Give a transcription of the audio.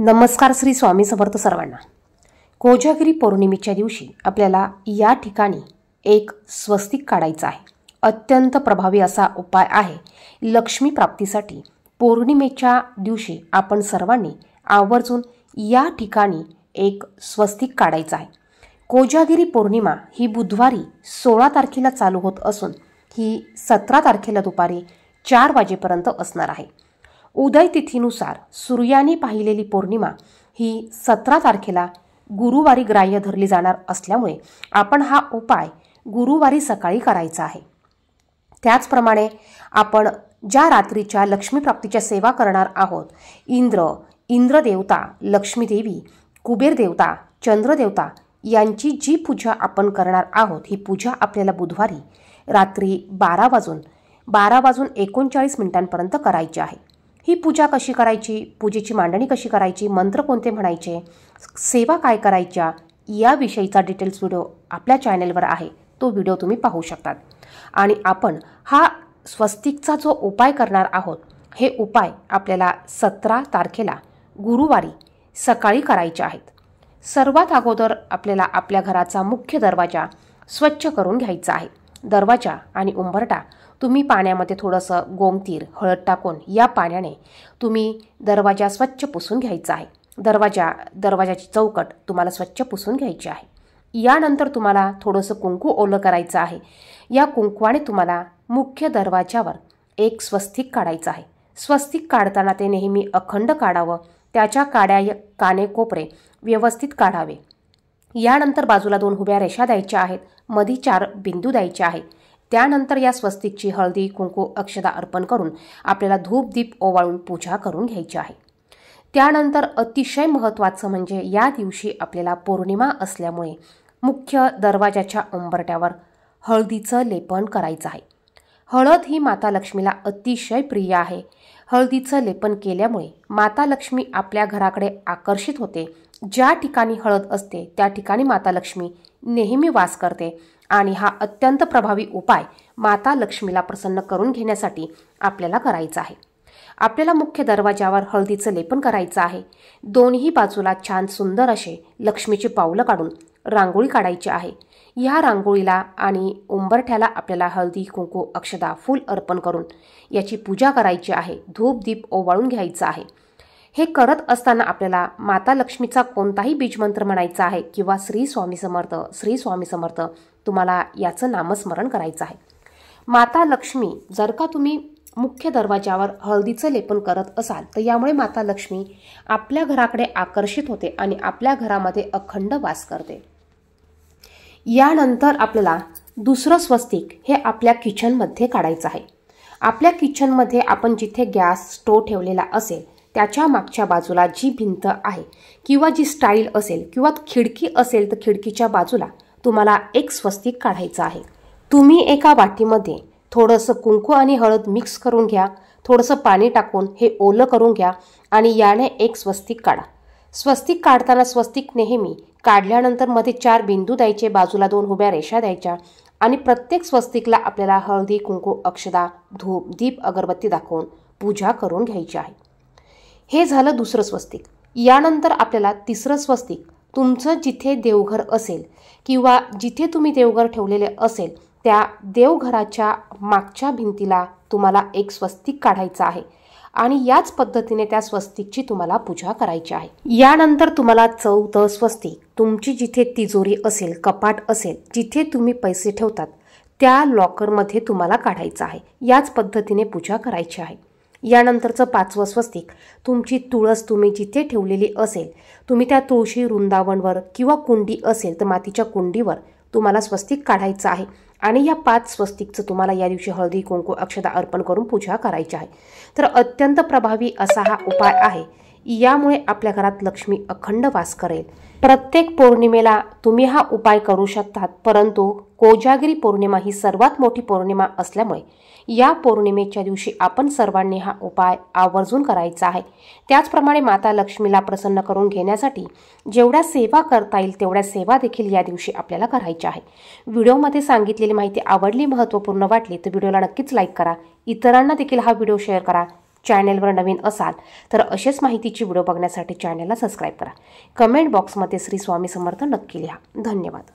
नमस्कार श्री स्वामी समर्थ सर्वांना कोजागिरी पौर्णिमेच्या दिवशी आपल्याला या ठिकाणी एक स्वस्तिक काढायचं आहे अत्यंत प्रभावी असा उपाय आहे लक्ष्मी प्राप्तीसाठी पौर्णिमेच्या दिवशी आपण सर्वांनी आवर्जून या ठिकाणी एक स्वस्तिक काढायचं आहे कोजागिरी पौर्णिमा ही बुधवारी सोळा तारखेला चालू होत असून ही सतरा तारखेला दुपारी चार वाजेपर्यंत असणार आहे उदय तिथीनुसार सूर्याने पाहिलेली पौर्णिमा ही सतरा तारखेला गुरुवारी ग्राह्य धरली जाणार असल्यामुळे आपण हा उपाय गुरुवारी सकाळी करायचा आहे त्याचप्रमाणे आपण ज्या रात्रीच्या लक्ष्मीप्राप्तीच्या सेवा करणार आहोत इंद्र इंद्रदेवता लक्ष्मीदेवी कुबेरदेवता चंद्रदेवता यांची जी पूजा आपण करणार आहोत ही पूजा आपल्याला बुधवारी रात्री बारा वाजून बारा वाजून एकोणचाळीस मिनिटांपर्यंत करायची आहे ही पूजा कशी करायची पूजेची मांडणी कशी करायची मंत्र कोणते म्हणायचे सेवा काय करायच्या याविषयीचा डिटेल्स व्हिडिओ आपल्या चॅनेलवर आहे तो व्हिडिओ तुम्ही पाहू शकतात आणि आपण हा स्वस्तिकचा जो उपाय करणार आहोत हे उपाय आपल्याला सतरा तारखेला गुरुवारी सकाळी करायचे आहेत सर्वात अगोदर आपल्याला आपल्या घराचा मुख्य दरवाजा स्वच्छ करून घ्यायचा आहे दरवाजा आणि उंबरटा तुम्ही पाण्यामध्ये थोडंसं गोमतीर हळद टाकून या पाण्याने तुम्ही दरवाजा स्वच्छ पुसून घ्यायचा आहे दरवाजा दरवाजाची चौकट तुम्हाला स्वच्छ पुसून घ्यायची आहे यानंतर तुम्हाला थोडंसं कुंकू ओलं करायचं आहे या कुंकवाने तुम्हाला मुख्य दरवाज्यावर एक स्वस्तिक काढायचं आहे स्वस्तिक काढताना ते नेहमी अखंड काढावं त्याच्या काड्या काने कोपरे व्यवस्थित काढावे यानंतर बाजूला दोन उभ्या रेषा द्यायच्या आहेत मधी चार बिंदू द्यायचे आहे त्यानंतर या स्वस्तिकची हळदी कुंकू अक्षदा अर्पण करून आपल्याला धूपदीप ओवाळून पूजा करून घ्यायची आहे त्यानंतर अतिशय महत्त्वाचं म्हणजे या दिवशी आपल्याला पौर्णिमा असल्यामुळे मुख्य दरवाजाच्या उंबरट्यावर हळदीचं लेपन करायचं आहे हळद ही माता लक्ष्मीला अतिशय प्रिय आहे हळदीचं लेपन केल्यामुळे माता लक्ष्मी आपल्या घराकडे आकर्षित होते ज्या ठिकाणी हळद असते त्या ठिकाणी माता लक्ष्मी नेहमी वास करते आणि हा अत्यंत प्रभावी उपाय माता लक्ष्मीला प्रसन्न करून घेण्यासाठी आपल्याला करायचा आहे आपल्याला मुख्य दरवाजावर हळदीचं लेपन करायचं आहे दोन्ही बाजूला छान सुंदर असे लक्ष्मीची पावलं काढून रांगोळी काढायची आहे या रांगोळीला आणि उंबरठ्याला आपल्याला हळदी कुंकू अक्षदा फूल अर्पण करून याची पूजा करायची आहे धूप दीप ओवाळून घ्यायचं आहे हे करत असताना आपल्याला माता लक्ष्मीचा कोणताही बीजमंत्र म्हणायचा आहे किंवा श्री स्वामी समर्थ श्री स्वामी समर्थ तुम्हाला याचं नामस्मरण करायचं आहे माता लक्ष्मी जर का तुम्ही मुख्य दरवाजावर हळदीचं लेपन करत असाल तर यामुळे माता लक्ष्मी आपल्या घराकडे आकर्षित होते आणि आपल्या घरामध्ये अखंड वास करते यानंतर आपल्याला दुसरं स्वस्तिक हे आपल्या किचनमध्ये काढायचं आहे आपल्या किचनमध्ये आपण जिथे गॅस स्टोव ठेवलेला असेल त्याच्या मागच्या बाजूला जी भिंत आहे किंवा जी स्टाईल असेल किंवा खिडकी असेल तर खिडकीच्या बाजूला तुम्हाला एक स्वस्तिक काढायचं आहे तुम्ही एका वाटीमध्ये थोडंसं कुंकू आणि हळद मिक्स करून घ्या थोडंसं पाणी टाकून हे ओलं करून घ्या आणि याने एक स्वस्तिक काढा स्वस्तिक काढताना स्वस्तिक नेहमी काढल्यानंतर मध्ये चार बिंदू द्यायचे बाजूला दोन उभ्या रेषा द्यायच्या आणि प्रत्येक स्वस्तिकला आपल्याला हळदी कुंकू अक्षदा धूप दीप अगरबत्ती दाखवून पूजा करून घ्यायची आहे हे झालं दुसरं स्वस्तिक यानंतर आपल्याला तिसरं स्वस्तिक तुमचं जिथे देवघर असेल किंवा जिथे तुम्ही देवघर ठेवलेले असेल त्या देवघराच्या मागच्या भिंतीला तुम्हाला एक स्वस्तिक काढायचं आहे आणि याच पद्धतीने त्या स्वस्तिकची तुम्हाला पूजा करायची आहे यानंतर तुम्हाला चौथं स्वस्तिक तुमची जिथे तिजोरी असेल कपाट असेल जिथे तुम्ही पैसे ठेवतात त्या लॉकरमध्ये तुम्हाला काढायचं आहे याच पद्धतीने पूजा करायची आहे यानंतरचं पाचवं स्वस्तिक तुमची तुळस तुम्ही जिथे ठेवलेली असेल तुम्ही त्या तुळशी वृंदावनवर किंवा कुंडी असेल तर मातीच्या कुंडीवर तुम्हाला स्वस्तिक काढायचं आहे आणि या पाच स्वस्तिकचं तुम्हाला या दिवशी हळदी कुंकू अक्षता अर्पण करून पूजा करायची आहे तर अत्यंत प्रभावी असा हा उपाय आहे यामुळे आपल्या घरात लक्ष्मी अखंड वास करेल प्रत्येक पौर्णिमेला तुम्ही हा उपाय करू शकतात परंतु कोजागिरी पौर्णिमा ही सर्वात मोठी पौर्णिमा असल्यामुळे या पौर्णिमेच्या दिवशी आपण सर्वांनी हा उपाय आवर्जून करायचा आहे त्याचप्रमाणे माता लक्ष्मीला प्रसन्न करून घेण्यासाठी जेवढ्या सेवा करता येईल तेवढ्या सेवा देखील या दिवशी आपल्याला करायच्या आहे व्हिडिओमध्ये सांगितलेली माहिती आवडली महत्त्वपूर्ण वाटली तर व्हिडिओला नक्कीच लाईक करा इतरांना देखील हा व्हिडिओ शेअर करा चॅनेलवर नवीन असाल तर असेच माहितीची व्हिडिओ बघण्यासाठी चॅनेलला सबस्क्राईब करा कमेंट बॉक्समध्ये श्री स्वामी समर्थ नक्की लिहा धन्यवाद